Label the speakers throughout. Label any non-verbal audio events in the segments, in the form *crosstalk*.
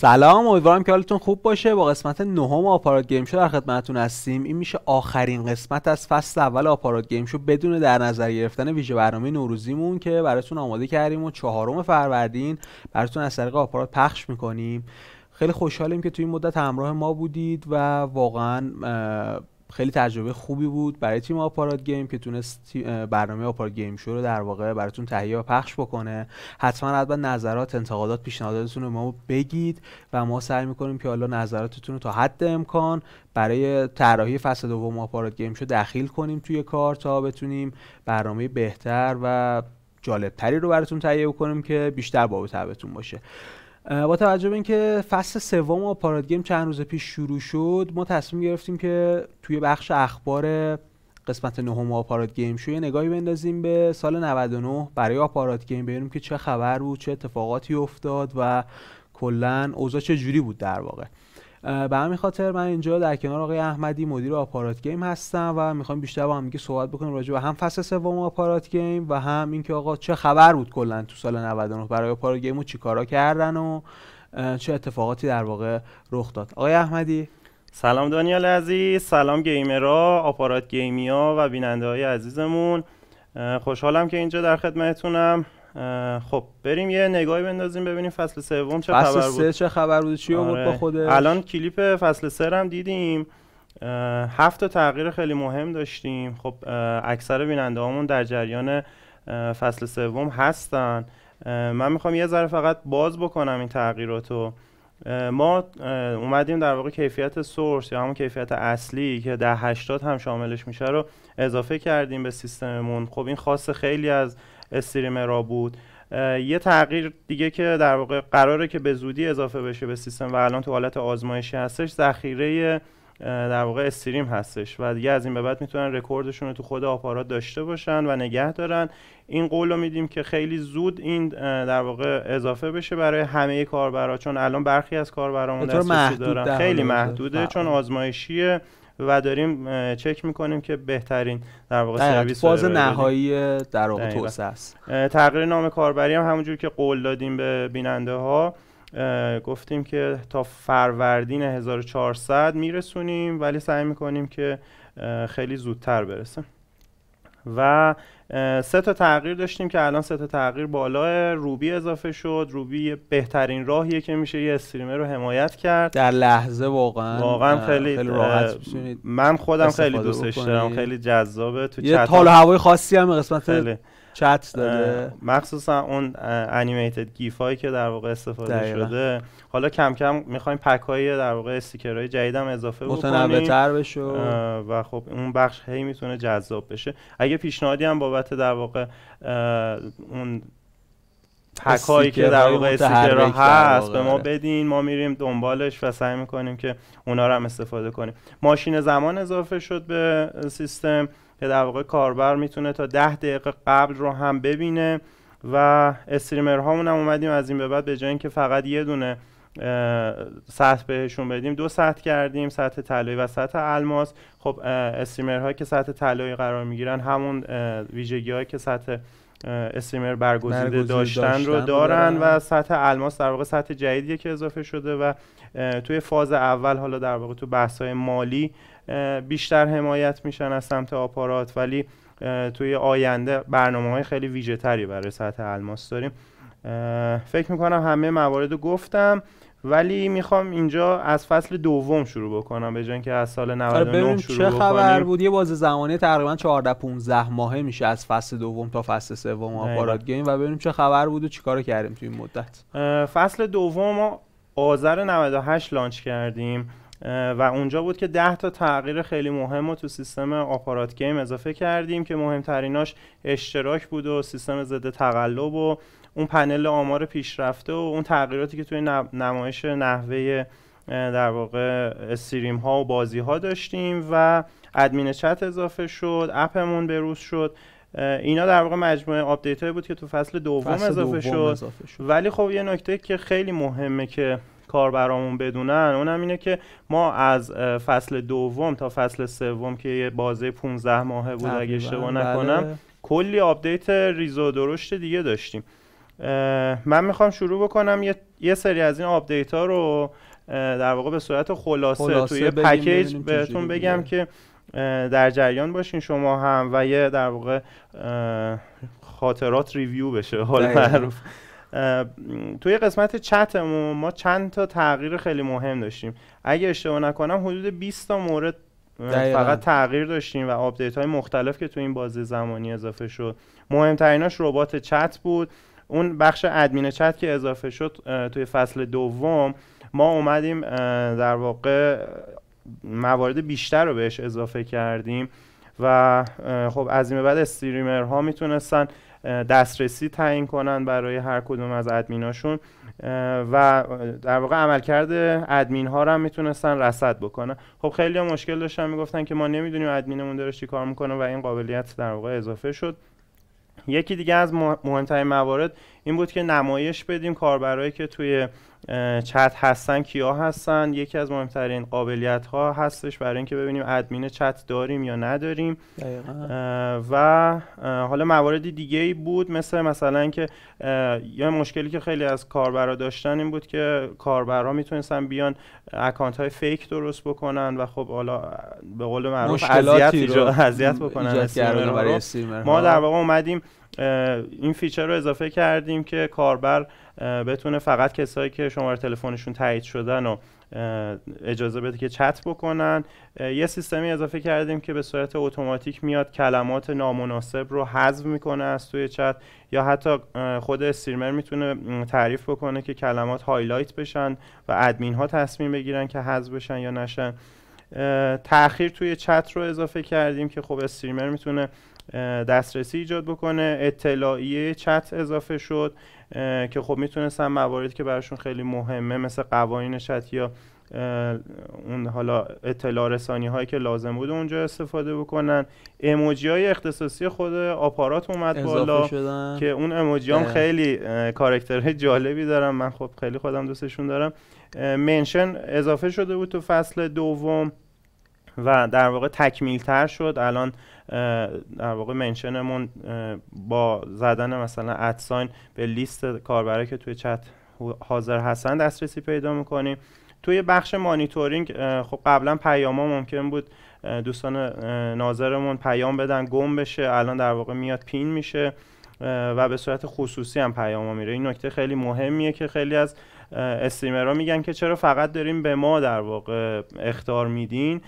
Speaker 1: سلام امیدوارم که حالتون خوب باشه با قسمت نهم آپارات گیم شو در خدمتتون هستیم این میشه آخرین قسمت از فصل اول آپارات گیم شو بدون در نظر گرفتن ویژه برنامه نوروزیمون که براتون آماده کردیم و چهارم فروردین براتون از طریق آپارات پخش میکنیم خیلی خوشحالیم که توی این مدت همراه ما بودید و واقعا خیلی تجربه خوبی بود برای تیم آپارات گیم که تونست برنامه آپارات گیم شو رو در واقع براتون تهیه و پخش بکنه حتما حتما نظرات انتقادات پیشنهاداتتون رو ما بگید و ما سعی میکنیم که حالا نظراتتون رو تا حد امکان برای طراحی فصل دوم آپارات گیم شو دخیل کنیم توی کار تا بتونیم برنامه بهتر و جالبتری رو براتون تهیه کنیم که بیشتر با باشه با توجه به اینکه فصل سوم و پارادگیم چند روز پیش شروع شد ما تصمیم گرفتیم که توی بخش اخبار قسمت نهم آپارات گیم شو یه نگاهی بندازیم به سال 99 برای آپارات گیم ببینیم که چه خبر بود چه اتفاقاتی افتاد و کلا اوضاع چه جوری بود در واقع به همین خاطر من اینجا در کنار آقای احمدی مدیر آپارات گیم هستم و میخوایم بیشتر با هم دیگه صحبت بکنیم راجع به هم فصل سوم آپارات گیم و هم اینکه آقا چه خبر بود کلا تو سال 99 برای آپارات گیم و چیکارا کردن و چه اتفاقاتی در واقع رخ داد آقای احمدی سلام دانیال
Speaker 2: عزیز سلام گیمرا آپارات گیمیا و بیننده های عزیزمون خوشحالم که اینجا در خدمتتونم خب بریم یه نگاهی بندازیم ببینیم فصل سوم چه خبر بود فصل چه خبر بود چی بود با آره. خوده الان کلیپ فصل سه هم دیدیم هفت تغییر خیلی مهم داشتیم خب اکثر بیننده هامون در جریان فصل سوم هستن من میخوام یه ذره فقط باز بکنم این تغییراتو ما اومدیم در واقع کیفیت سورس یا همون کیفیت اصلی که در هشتاد هم شاملش میشه رو اضافه کردیم به سیستممون خب این خاص خیلی از استریمرا را بود یه تغییر دیگه که در واقع قراره که به زودی اضافه بشه به سیستم و الان تو حالت آزمایشی هستش ذخیره در واقع استریم هستش و دیگه از این به بعد میتونن رکوردشون رو تو خود آپارات داشته باشن و نگه دارن این قول رو میدیم که خیلی زود این در واقع اضافه بشه برای همه کاربرا چون الان برخی از کاربرامون دسترسی دارن خیلی محدوده چون بله. آزمایشیه و داریم چک میکنیم که بهترین در واقع سرویس فاز نهایی در واقع توسعه است تغییر نام کاربری هم همونجور که قول دادیم به بیننده ها گفتیم که تا فروردین 1400 میرسونیم ولی سعی میکنیم که خیلی زودتر برسه و سه تا تغییر داشتیم که الان سه تا تغییر بالا روبی اضافه شد روبی بهترین راهیه که میشه یه استریمر رو حمایت کرد در لحظه واقعا واقعا خیلی, من خودم خیلی دوستش دارم خیلی جذابه تو یه تال هوای خاصی هم قسمت خیلی. چت داده مخصوصا اون انیمیتد گیف هایی که در واقع استفاده شده حالا کم کم میخوایم پک های در واقع استیکرهای جدیدم اضافه بکنیم تر بشه و خب اون بخش هی میتونه جذاب بشه اگه پیشنهادی هم بابت در واقع اون
Speaker 1: پک هایی که در واقع ها هست به ما
Speaker 2: بدین ما میریم دنبالش و سعی میکنیم که اونا رو هم استفاده کنیم ماشین زمان اضافه شد به سیستم که در واقع کاربر میتونه تا ده دقیقه قبل رو هم ببینه و استریمر هامون هم اومدیم از این به بعد به جای اینکه فقط یه دونه سطح بهشون بدیم دو سطح کردیم سطح طلایی و سطح الماس خب استریمر هایی که سطح طلایی قرار میگیرن همون ویژگی هایی که سطح استریمر برگزیده داشتن, رو دارن و, سطح الماس در واقع سطح جدیدیه که اضافه شده و توی فاز اول حالا در واقع تو بحث های مالی بیشتر حمایت میشن از سمت آپارات ولی توی آینده برنامه های خیلی ویژه تری برای سطح الماس داریم فکر میکنم همه موارد رو گفتم ولی میخوام اینجا از فصل دوم شروع بکنم به که از
Speaker 1: سال 99 آره، شروع چه خبر بود یه باز زمانی تقریبا 14 15 ماهه میشه از فصل دوم تا فصل سوم آپارات گیم و ببینیم چه خبر بود و چیکار کردیم توی این مدت فصل
Speaker 2: دوم ما آذر 98 لانچ کردیم و اونجا بود که 10 تا تغییر خیلی مهم رو تو سیستم آپارات گیم اضافه کردیم که مهمتریناش اشتراک بود و سیستم ضد تقلب و اون پنل آمار پیشرفته و اون تغییراتی که توی نمایش نحوه در واقع استریم ها و بازی ها داشتیم و ادمین چت اضافه شد اپمون بروز شد اینا در واقع مجموعه آپدیت بود که تو فصل دوم, اضافه, شد. اضافه شد ولی خب یه نکته که خیلی مهمه که کاربرامون بدونن اونم اینه که ما از فصل دوم تا فصل سوم که یه بازه 15 ماهه بود اگه اشتباه نکنم بله. کلی آپدیت ریز و درشت دیگه داشتیم من میخوام شروع بکنم یه, سری از این آپدیت ها رو در واقع به صورت خلاصه, توی یه پکیج بهتون بگم که در جریان باشین شما هم و یه در واقع خاطرات ریویو بشه حال معروف توی قسمت چتمون ما چند تا تغییر خیلی مهم داشتیم اگه اشتباه نکنم حدود 20 تا مورد فقط تغییر داشتیم و آپدیت های مختلف که تو این بازه زمانی اضافه شد مهمتریناش ربات چت بود اون بخش ادمین چت که اضافه شد توی فصل دوم ما اومدیم در واقع موارد بیشتر رو بهش اضافه کردیم و خب از این بعد استریمرها میتونستن دسترسی تعیین کنن برای هر کدوم از ادمیناشون و در واقع عملکرد ادمین ها رو هم میتونستن رصد بکنن خب خیلی ها مشکل داشتن میگفتن که ما نمیدونیم ادمینمون داره چی کار میکنه و این قابلیت در واقع اضافه شد یکی دیگه از مهمترین موارد این بود که نمایش بدیم کاربرایی که توی چت هستن کیا هستن یکی از مهمترین قابلیت ها هستش برای اینکه ببینیم ادمین چت داریم یا نداریم و حالا موارد دیگه ای بود مثل مثلا که یه مشکلی که خیلی از کاربرا داشتن این بود که کاربرا میتونستن بیان اکانت های فیک درست بکنن و خب حالا به قول معروف اذیت بکنن ما در واقع اومدیم این فیچر رو اضافه کردیم که کاربر بتونه فقط کسایی که شماره تلفنشون تایید شدن و اجازه بده که چت بکنن یه سیستمی اضافه کردیم که به صورت اتوماتیک میاد کلمات نامناسب رو حذف میکنه از توی چت یا حتی خود استریمر میتونه تعریف بکنه که کلمات هایلایت بشن و ادمین ها تصمیم بگیرن که حذف بشن یا نشن تاخیر توی چت رو اضافه کردیم که خب استریمر میتونه دسترسی ایجاد بکنه اطلاعیه چت اضافه شد که خب میتونستن مواردی که براشون خیلی مهمه مثل قوانین چت یا اون حالا اطلاع رسانی هایی که لازم بود اونجا استفاده بکنن اموجی های اختصاصی خود آپارات اومد بالا شدن. که اون اموجی هم خیلی کارکتره جالبی دارم من خب خیلی خودم دوستشون دارم منشن اضافه شده بود تو فصل دوم و در واقع تکمیل تر شد الان در واقع منشنمون با زدن مثلا ادساین به لیست کاربری که توی چت حاضر هستن دسترسی پیدا میکنیم توی بخش مانیتورینگ خب قبلا پیام ها ممکن بود دوستان ناظرمون پیام بدن گم بشه الان در واقع میاد پین میشه و به صورت خصوصی هم پیام ها میره این نکته خیلی مهمیه که خیلی از استریمرها میگن که چرا فقط داریم به ما در واقع اختار میدین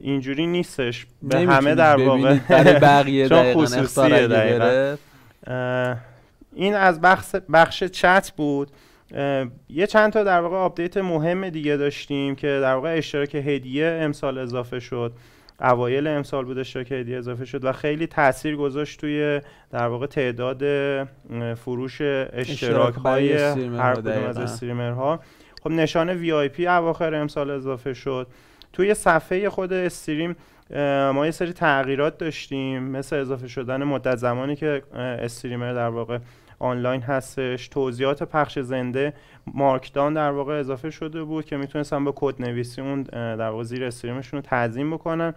Speaker 2: اینجوری نیستش به همه در واقع بقیه *laughs* چون این از بخش, بخش چت بود یه چند تا در واقع آپدیت مهم دیگه داشتیم که در واقع اشتراک هدیه امسال اضافه شد اوایل امسال بوده شاکیدی اضافه شد و خیلی تاثیر گذاشت توی در واقع تعداد فروش اشتراک های هر کدوم از استریمرها خب نشانه وی آی پی اواخر امسال اضافه شد توی صفحه خود استریم ما یه سری تغییرات داشتیم مثل اضافه شدن مدت زمانی که استریمر در واقع آنلاین هستش توضیحات پخش زنده مارکدان در واقع اضافه شده بود که میتونستن با کد نویسی اون در واقع زیر استریمشون رو تعظیم بکنن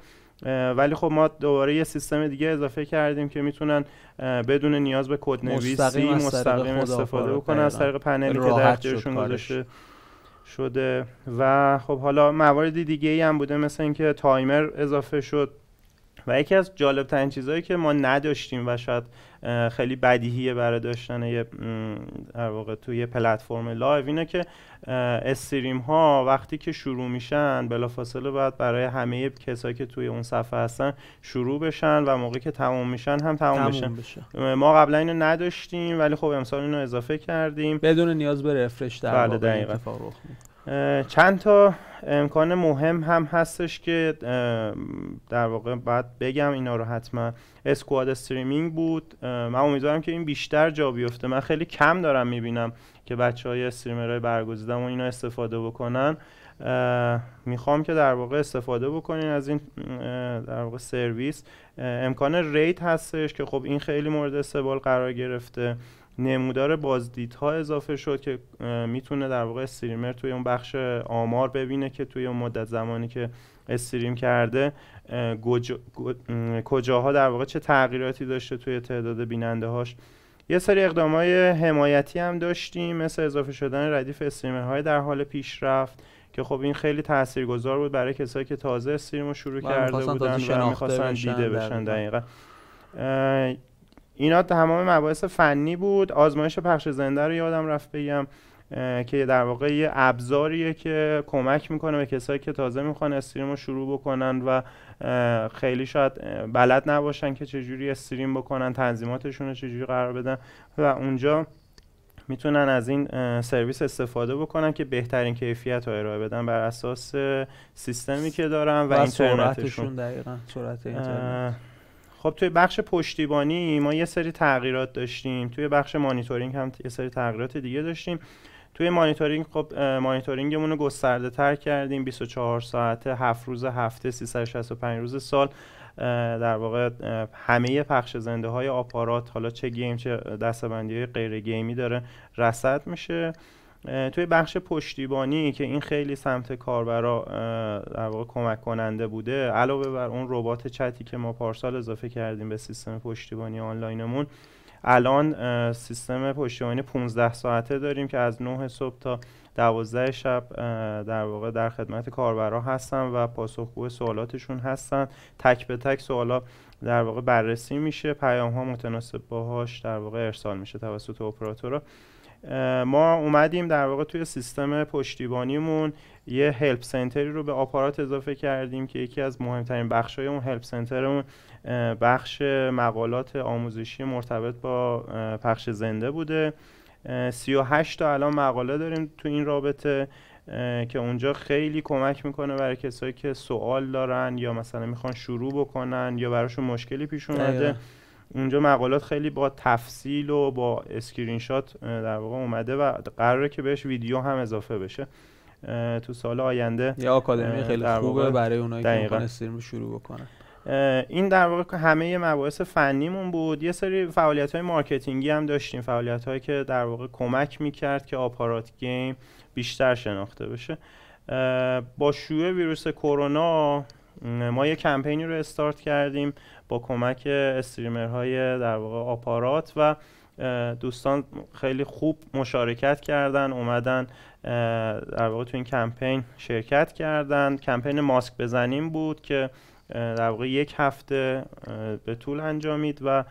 Speaker 2: ولی خب ما دوباره یه سیستم دیگه اضافه کردیم که میتونن بدون نیاز به کد نویسی مستقیم, مستقیم استفاده بکنن از طریق پنلی که در گذاشته شده و خب حالا موارد دیگه ای هم بوده مثل اینکه تایمر اضافه شد و یکی از جالبترین چیزهایی که ما نداشتیم و شاید خیلی بدیهیه برای داشتن در واقع توی پلتفرم لایو اینه که استریم ها وقتی که شروع میشن بلافاصله باید برای همه کسایی که توی اون صفحه هستن شروع بشن و موقعی که تمام میشن هم تمام, بشن بشه. ما قبلا اینو نداشتیم ولی خب امسال اینو اضافه کردیم بدون نیاز به رفرش در بله واقع چند تا امکان مهم هم هستش که در واقع بعد بگم اینا رو حتما اسکواد استریمینگ بود من امیدوارم که این بیشتر جا بیفته من خیلی کم دارم میبینم که بچه های استریمرهای برگزیدم و اینا استفاده بکنن میخوام که در واقع استفاده بکنین از این در واقع سرویس امکان ریت هستش که خب این خیلی مورد استقبال قرار گرفته نمودار بازدیدها اضافه شد که میتونه در واقع استریمر توی اون بخش آمار ببینه که توی اون مدت زمانی که استریم کرده کجاها در واقع چه تغییراتی داشته توی تعداد بیننده هاش یه سری اقدام های حمایتی هم داشتیم مثل اضافه شدن ردیف های در حال پیشرفت که خب این خیلی تاثیرگذار بود برای کسایی که تازه استریم رو شروع کرده بودن و میخواستن دیده بشن دقیقا اینا تمام مباحث فنی بود آزمایش پخش زنده رو یادم رفت بگم که در واقع یه ابزاریه که کمک میکنه به کسایی که تازه میخوان استریم رو شروع بکنن و خیلی شاید بلد نباشن که چجوری استریم بکنن تنظیماتشون رو چجوری قرار بدن و اونجا میتونن از این سرویس استفاده بکنن که بهترین کیفیت رو ارائه بدن بر اساس سیستمی که دارن و, و اینترنتشون دقیقاً سرعت اینترنت خب توی بخش پشتیبانی ما یه سری تغییرات داشتیم توی بخش مانیتورینگ هم یه سری تغییرات دیگه داشتیم توی مانیتورینگ خب مانیتورینگمون رو گسترده تر کردیم 24 ساعته 7 روز هفته 365 روز سال در واقع همه پخش زنده های آپارات حالا چه گیم چه دستبندی های غیر گیمی داره رصد میشه توی بخش پشتیبانی که این خیلی سمت کاربرا در واقع کمک کننده بوده علاوه بر اون ربات چتی که ما پارسال اضافه کردیم به سیستم پشتیبانی آنلاینمون الان سیستم پشتیبانی 15 ساعته داریم که از 9 صبح تا 12 شب در واقع در خدمت کاربرا هستن و پاسخگو سوالاتشون هستن تک به تک سوالا در واقع بررسی میشه پیام ها متناسب باهاش در واقع ارسال میشه توسط اپراتورها ما اومدیم در واقع توی سیستم پشتیبانیمون یه هلپ سنتری رو به آپارات اضافه کردیم که یکی از مهمترین های اون هلپ سنترمون بخش مقالات آموزشی مرتبط با پخش زنده بوده 38 تا الان مقاله داریم تو این رابطه که اونجا خیلی کمک میکنه برای کسایی که سوال دارن یا مثلا میخوان شروع بکنن یا براشون مشکلی پیش اومده اونجا مقالات خیلی با تفصیل و با اسکرین شات در واقع اومده و قراره که بهش ویدیو هم اضافه بشه تو سال آینده یه آکادمی خیلی خوبه برای اونایی که میخوان
Speaker 1: استریم شروع بکنن
Speaker 2: این در واقع همه مباحث فنیمون بود یه سری فعالیت های مارکتینگی هم داشتیم فعالیت هایی که در واقع کمک میکرد که آپارات گیم بیشتر شناخته بشه با شیوع ویروس کرونا ما یه کمپینی رو استارت کردیم با کمک استریمرهای در واقع آپارات و دوستان خیلی خوب مشارکت کردن اومدن در واقع تو این کمپین شرکت کردن کمپین ماسک بزنیم بود که در واقع یک هفته به طول انجامید و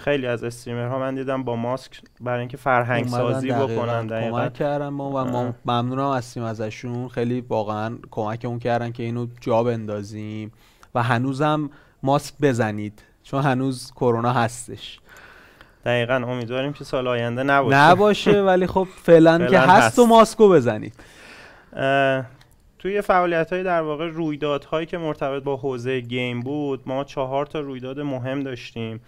Speaker 2: خیلی از استریمرها من دیدم با ماسک برای اینکه فرهنگ سازی بکنن دقیقا کمک
Speaker 1: ما و ما ممنونم هستیم ازشون خیلی واقعا کمک اون کردن که اینو جا بندازیم و هنوزم ماسک بزنید چون هنوز کرونا هستش دقیقا امیدواریم که سال آینده نباشه نباشه *laughs* ولی خب فعلا که هست, هست و ماسکو بزنید
Speaker 2: توی فعالیت های در واقع رویدادهایی که مرتبط با حوزه گیم بود ما چهار تا رویداد مهم داشتیم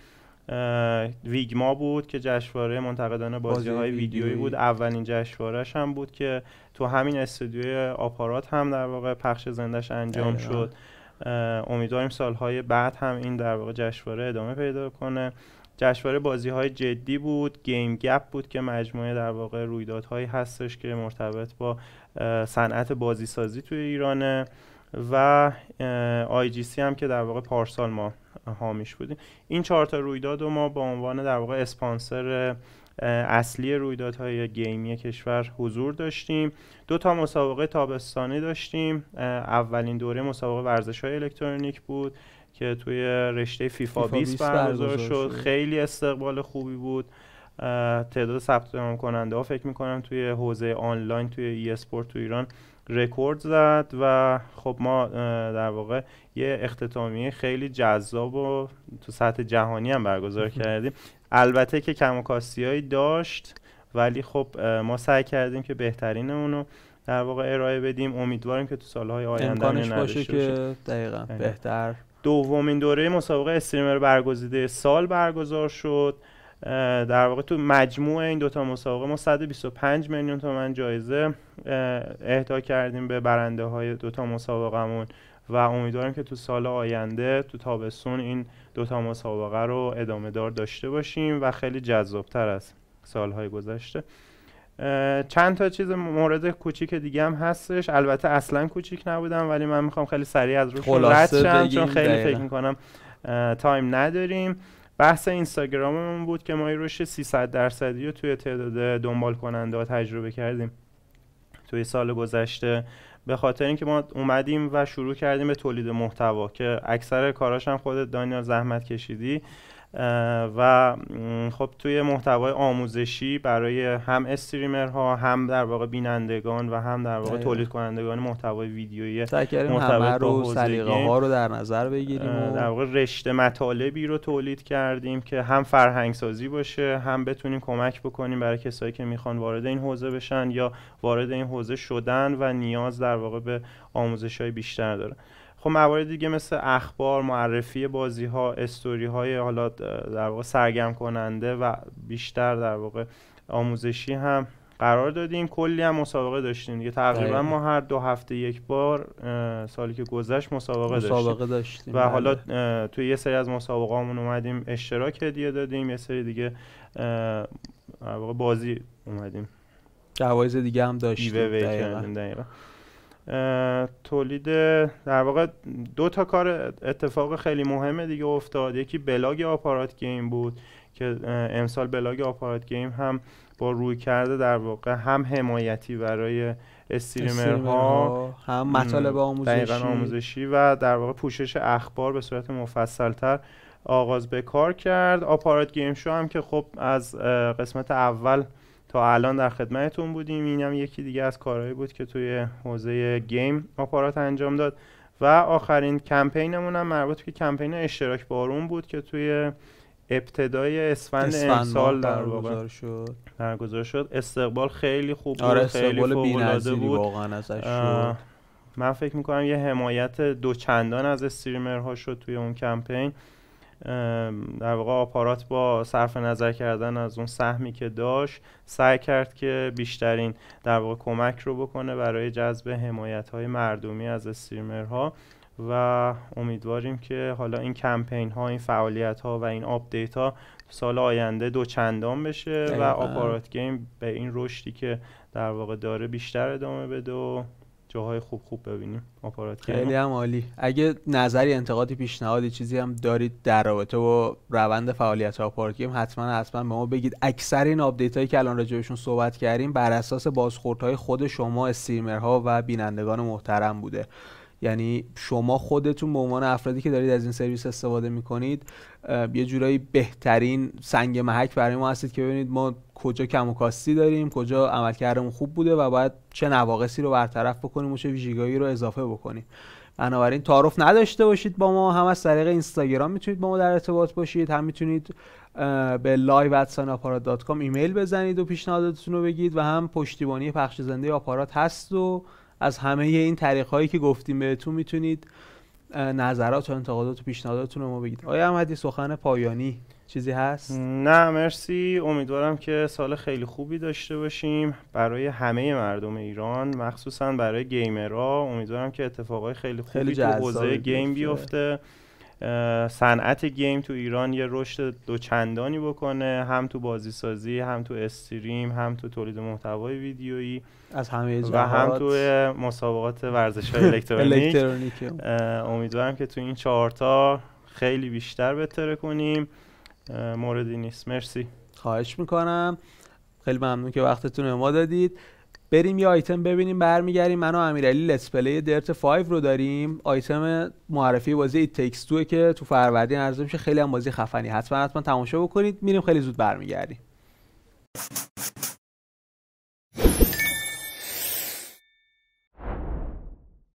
Speaker 2: ویگما بود که جشنواره منتقدان بازی های ویدیویی بود اولین جشنوارهش هم بود که تو همین استودیوی آپارات هم در واقع پخش زندهش انجام شد امیدواریم سالهای بعد هم این در واقع جشنواره ادامه پیدا کنه جشنواره بازی های جدی بود گیم گپ بود که مجموعه در واقع رویدادهایی هستش که مرتبط با صنعت بازیسازی توی ایرانه و سی هم که در واقع پارسال ما حامیش بودیم این چهار تا رویداد رو ما به عنوان در واقع اسپانسر اصلی رویدادهای گیمی کشور حضور داشتیم دو تا مسابقه تابستانی داشتیم اولین دوره مسابقه ورزش های الکترونیک بود که توی رشته فیفا, 20 برگزار شد خیلی استقبال خوبی بود تعداد ثبت نام کننده ها فکر می کنم توی حوزه آنلاین توی ای اسپورت تو ایران رکورد زد و خب ما در واقع یه اختتامیه خیلی جذاب و تو سطح جهانی هم برگزار کردیم البته که کم و داشت ولی خب ما سعی کردیم که بهترین اونو در واقع ارائه بدیم امیدواریم که تو سالهای آینده امکانش باشه که دقیقا آره. بهتر دومین دوره مسابقه استریمر برگزیده سال برگزار شد در واقع تو مجموع این دوتا مسابقه ما 125 میلیون تومن جایزه اهدا کردیم به برنده های دوتا مسابقهمون و امیدوارم که تو سال آینده تو تابستون این دوتا مسابقه رو ادامه دار داشته باشیم و خیلی جذابتر از سالهای گذشته چند تا چیز مورد کوچیک دیگه هم هستش البته اصلا کوچیک نبودم ولی من میخوام خیلی سریع از روش رد چون خیلی فکر میکنم تایم نداریم بحث اینستاگراممون بود که ما رشد 300 درصدی رو توی تعداد دنبال کننده ها تجربه کردیم توی سال گذشته به خاطر اینکه ما اومدیم و شروع کردیم به تولید محتوا که اکثر کاراش هم خودت دانیال زحمت کشیدی و خب توی محتوای آموزشی برای هم استریمرها هم در واقع بینندگان و هم در واقع تولید کنندگان محتوای ویدیویی محتوای رو سلیقه ها رو در نظر بگیریم در واقع رشته مطالبی رو تولید کردیم که هم فرهنگ سازی باشه هم بتونیم کمک بکنیم برای کسایی که میخوان وارد این حوزه بشن یا وارد این حوزه شدن و نیاز در واقع به آموزش های بیشتر داره خب موارد دیگه مثل اخبار معرفی بازی ها استوری های حالا در واقع سرگرم کننده و بیشتر در واقع آموزشی هم قرار دادیم کلی هم مسابقه داشتیم دیگه تقریبا ما هر دو هفته یک بار سالی که گذشت مسابقه, مسابقه داشتیم. و بله. حالا توی یه سری از مسابقه همون اومدیم اشتراک هدیه دادیم یه سری دیگه بازی اومدیم جوایز دیگه هم داشتیم دقیقا. دقیقا. تولید در واقع دو تا کار اتفاق خیلی مهمه دیگه افتاد یکی بلاگ آپارات گیم بود که امسال بلاگ آپارات گیم هم با روی کرده در واقع هم حمایتی برای استریمرها هم مطالب آموزشی آموزشی و در واقع پوشش اخبار به صورت مفصلتر آغاز به کار کرد آپارات گیم شو هم که خب از قسمت اول تا الان در خدمتتون بودیم اینم یکی دیگه از کارهایی بود که توی حوزه گیم آپارات انجام داد و آخرین کمپینمون هم مربوط به کمپین اشتراک بارون بود که توی ابتدای اسفند امسال در واقع شد شد استقبال خیلی خوب آره بود خیلی فوق بود واقعا ازش من فکر میکنم یه حمایت دو چندان از استریمرها شد توی اون کمپین در واقع آپارات با صرف نظر کردن از اون سهمی که داشت سعی کرد که بیشترین در واقع کمک رو بکنه برای جذب حمایت های مردمی از ها و امیدواریم که حالا این کمپین ها این فعالیت ها و این آپدیت ها سال آینده دو چندان بشه و آپارات گیم به این رشدی که در واقع داره بیشتر ادامه بده و جاهای خوب خوب ببینیم آپارات خیلی
Speaker 1: هم عالی اگه نظری انتقادی پیشنهادی چیزی هم دارید در رابطه با روند فعالیت ها پارکیم حتما حتما به ما بگید اکثر این آپدیت هایی که الان راجبشون صحبت کردیم بر اساس های خود شما استریمرها و بینندگان محترم بوده یعنی شما خودتون به عنوان افرادی که دارید از این سرویس استفاده میکنید یه جورایی بهترین سنگ محک برای ما هستید که ببینید ما کجا کم و کاستی داریم کجا عملکردمون خوب بوده و باید چه نواقصی رو برطرف بکنیم و چه ویژگاهی رو اضافه بکنیم بنابراین تعارف نداشته باشید با ما هم از طریق اینستاگرام میتونید با ما در ارتباط باشید هم میتونید به live@sanapparat.com ایمیل بزنید و پیشنهادتون رو بگید و هم پشتیبانی پخش زنده آپارات هست و از همه این طریق هایی که گفتیم بهتون میتونید نظرات و انتقادات و پیشنهاداتون رو ما بگید آیا احمدی سخن پایانی چیزی هست نه
Speaker 2: مرسی امیدوارم که سال خیلی خوبی داشته باشیم برای همه مردم ایران مخصوصا برای گیمرها امیدوارم که اتفاقای خیلی خوبی تو حوزه گیم بیفته صنعت گیم تو ایران یه رشد دوچندانی بکنه هم تو بازیسازی هم تو استریم هم تو تولید محتوای ویدیویی از همه و هم تو مسابقات ورزش الکترونیک امیدوارم که تو این چهارتا خیلی بیشتر بتره کنیم موردی نیست
Speaker 1: مرسی خواهش میکنم خیلی ممنون که وقتتون رو ما دادید بریم یه آیتم ببینیم برمیگردیم من و امیرعلی لتس درت 5 رو داریم آیتم معرفی بازی ایت تکس توه که تو فروردین عرضه میشه خیلی هم بازی خفنی حتما حتما تماشا بکنید میریم خیلی زود برمیگردیم